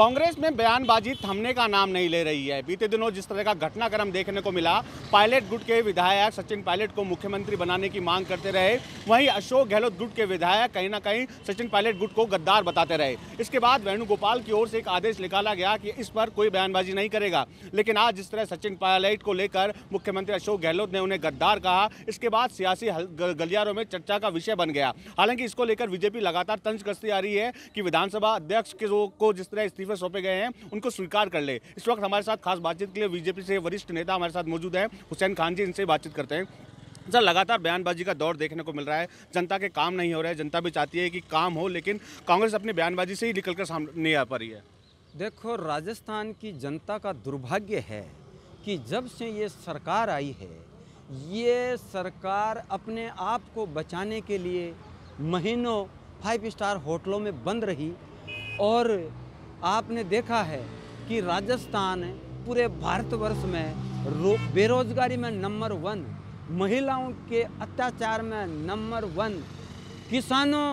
कांग्रेस में बयानबाजी थमने का नाम नहीं ले रही है बीते दिनों जिस तरह का घटनाक्रम देखने को मिला पायलट गुट के विधायक सचिन पायलट को मुख्यमंत्री बनाने की मांग करते रहे वहीं अशोक गहलोत गुट के विधायक कहीं ना कहीं सचिन पायलट गुट को गद्दार बताते रहे इसके बाद वेणुगोपाल की ओर से एक आदेश निकाला गया कि इस पर कोई बयानबाजी नहीं करेगा लेकिन आज जिस तरह सचिन पायलट को लेकर मुख्यमंत्री अशोक गहलोत ने उन्हें गद्दार कहा इसके बाद सियासी गलियारों में चर्चा का विषय बन गया हालांकि इसको लेकर बीजेपी लगातार तंज कसती आ रही है कि विधानसभा अध्यक्ष को जिस तरह इस्तीफा इस्तीफे सौंपे गए हैं उनको स्वीकार कर ले इस वक्त हमारे साथ खास बातचीत के लिए बीजेपी से वरिष्ठ नेता हमारे साथ मौजूद हैं हुसैन खान जी इनसे बातचीत करते हैं सर लगातार बयानबाजी का दौर देखने को मिल रहा है जनता के काम नहीं हो रहे जनता भी चाहती है कि काम हो लेकिन कांग्रेस अपनी बयानबाजी से ही निकलकर सामने आ पा रही है देखो राजस्थान की जनता का दुर्भाग्य है कि जब से ये सरकार आई है ये सरकार अपने आप को बचाने के लिए महीनों फाइव स्टार होटलों में बंद रही और आपने देखा है कि राजस्थान पूरे भारतवर्ष में रो बेरोजगारी में नंबर वन महिलाओं के अत्याचार में नंबर वन किसानों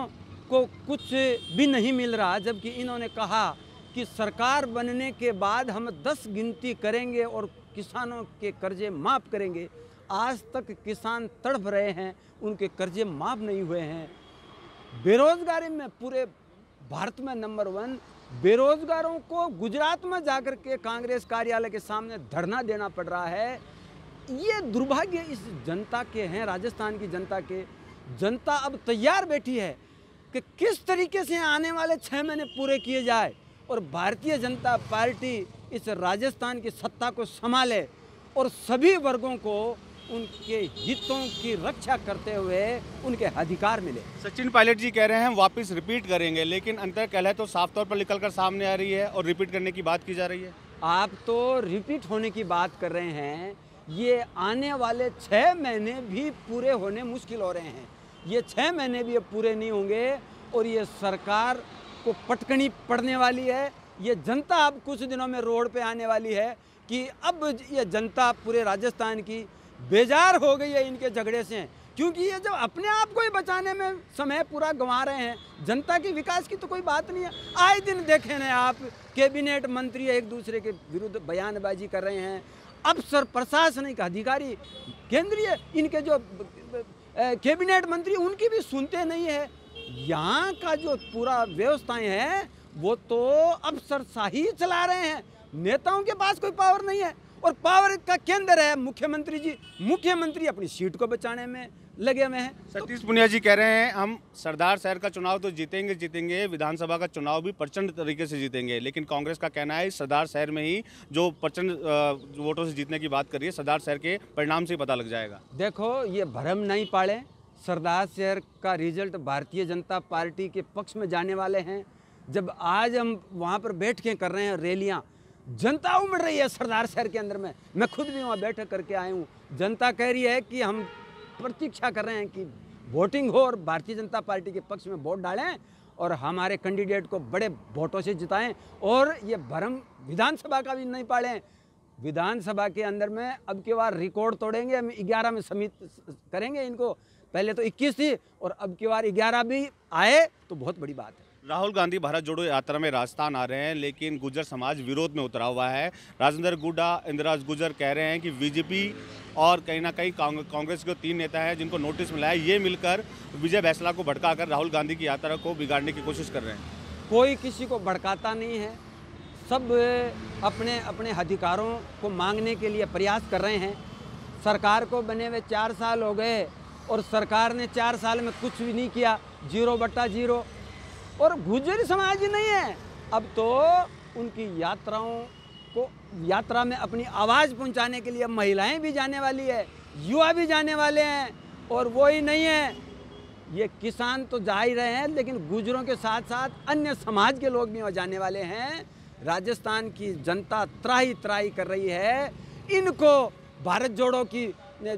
को कुछ भी नहीं मिल रहा जबकि इन्होंने कहा कि सरकार बनने के बाद हम दस गिनती करेंगे और किसानों के कर्जे माफ़ करेंगे आज तक किसान तड़प रहे हैं उनके कर्जे माफ़ नहीं हुए हैं बेरोज़गारी में पूरे भारत में नंबर वन बेरोजगारों को गुजरात में जाकर के कांग्रेस कार्यालय के सामने धरना देना पड़ रहा है ये दुर्भाग्य इस जनता के हैं राजस्थान की जनता के जनता अब तैयार बैठी है कि किस तरीके से आने वाले छः महीने पूरे किए जाए और भारतीय जनता पार्टी इस राजस्थान की सत्ता को संभाले और सभी वर्गों को उनके हितों की रक्षा करते हुए उनके अधिकार मिले सचिन पायलट जी कह रहे हैं हम वापस रिपीट करेंगे लेकिन अंतर कलह तो साफ तौर पर निकल कर सामने आ रही है और रिपीट करने की बात की जा रही है आप तो रिपीट होने की बात कर रहे हैं ये आने वाले छः महीने भी पूरे होने मुश्किल हो रहे हैं ये छः महीने भी अब पूरे नहीं होंगे और ये सरकार को पटकनी पड़ने वाली है ये जनता अब कुछ दिनों में रोड पे आने वाली है कि अब ये जनता पूरे राजस्थान की बेजार हो गई है इनके झगड़े से क्योंकि ये जब अपने आप को ही बचाने में समय पूरा गंवा रहे हैं जनता के विकास की तो कोई बात नहीं है आए दिन देखे ना आप कैबिनेट मंत्री एक दूसरे के विरुद्ध बयानबाजी कर रहे हैं अफसर प्रशासनिक अधिकारी केंद्रीय इनके जो कैबिनेट मंत्री उनकी भी सुनते नहीं है यहाँ का जो पूरा व्यवस्थाएं हैं वो तो अफसर शाही चला रहे हैं नेताओं के पास कोई पावर नहीं है और पावर का केंद्र है मुख्यमंत्री जी मुख्यमंत्री अपनी सीट को बचाने में लगे हुए हैं तो सतीश पुनिया जी कह रहे हैं हम सरदार शहर का चुनाव तो जीतेंगे जीतेंगे विधानसभा का चुनाव भी प्रचंड तरीके से जीतेंगे लेकिन कांग्रेस का कहना है सरदार शहर में ही जो प्रचंड वोटों से जीतने की बात करिए सरदार शहर के परिणाम से ही पता लग जाएगा देखो ये भ्रम नहीं पाड़े सरदार शहर का रिजल्ट भारतीय जनता पार्टी के पक्ष में जाने वाले हैं जब आज हम वहाँ पर बैठ के कर रहे हैं रैलियाँ जनता उमड़ रही है सरदार शहर के अंदर में मैं खुद भी वहाँ बैठक करके आया हूँ जनता कह रही है कि हम प्रतीक्षा कर रहे हैं कि वोटिंग हो और भारतीय जनता पार्टी के पक्ष में वोट डालें और हमारे कैंडिडेट को बड़े वोटों से जिताएं और ये भरम विधानसभा का भी नहीं पाड़ें विधानसभा के अंदर में अब के बार रिकॉर्ड तोड़ेंगे हम ग्यारह में समित करेंगे इनको पहले तो 21 थी और अब की बार 11 भी आए तो बहुत बड़ी बात है राहुल गांधी भारत जोड़ो यात्रा में राजस्थान आ रहे हैं लेकिन गुजर समाज विरोध में उतरा हुआ है राजेंद्र गुड्डा इंदिराज गुजर कह रहे हैं कि बीजेपी और कहीं ना कहीं कांग्रेस के तीन नेता हैं जिनको नोटिस मिला है ये मिलकर विजय बैसला को भड़काकर राहुल गांधी की यात्रा को बिगाड़ने की कोशिश कर रहे हैं कोई किसी को भड़काता नहीं है सब अपने अपने अधिकारों को मांगने के लिए प्रयास कर रहे हैं सरकार को बने हुए चार साल हो गए और सरकार ने चार साल में कुछ भी नहीं किया जीरो बट्टा जीरो और गुजर समाज ही नहीं है अब तो उनकी यात्राओं को यात्रा में अपनी आवाज़ पहुंचाने के लिए महिलाएं भी जाने वाली है युवा भी जाने वाले हैं और वो ही नहीं है ये किसान तो जा ही रहे हैं लेकिन गुजरों के साथ साथ अन्य समाज के लोग भी वहाँ जाने वाले हैं राजस्थान की जनता त्राही त्राही कर रही है इनको भारत जोड़ों की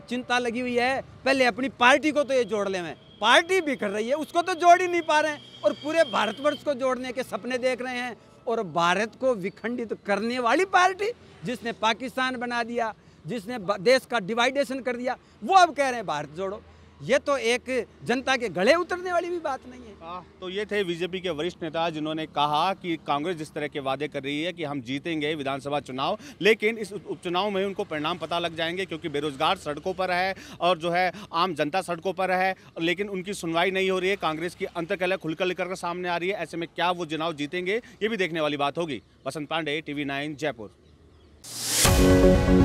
चिंता लगी हुई है पहले अपनी पार्टी को तो ये जोड़ ले मैं पार्टी बिखर रही है उसको तो जोड़ ही नहीं पा रहे हैं और पूरे भारतवर्ष को जोड़ने के सपने देख रहे हैं और भारत को विखंडित करने वाली पार्टी जिसने पाकिस्तान बना दिया जिसने देश का डिवाइडेशन कर दिया वो अब कह रहे हैं भारत जोड़ो ये तो एक जनता के गले उतरने वाली भी बात नहीं है आ, हाँ, तो ये थे बीजेपी के वरिष्ठ नेता जिन्होंने कहा कि कांग्रेस जिस तरह के वादे कर रही है कि हम जीतेंगे विधानसभा चुनाव लेकिन इस उपचुनाव में उनको परिणाम पता लग जाएंगे क्योंकि बेरोजगार सड़कों पर है और जो है आम जनता सड़कों पर है लेकिन उनकी सुनवाई नहीं हो रही है कांग्रेस की अंतकला खुलकर लेकर सामने आ रही है ऐसे में क्या वो चुनाव जीतेंगे ये भी देखने वाली बात होगी बसंत पांडे टीवी नाइन जयपुर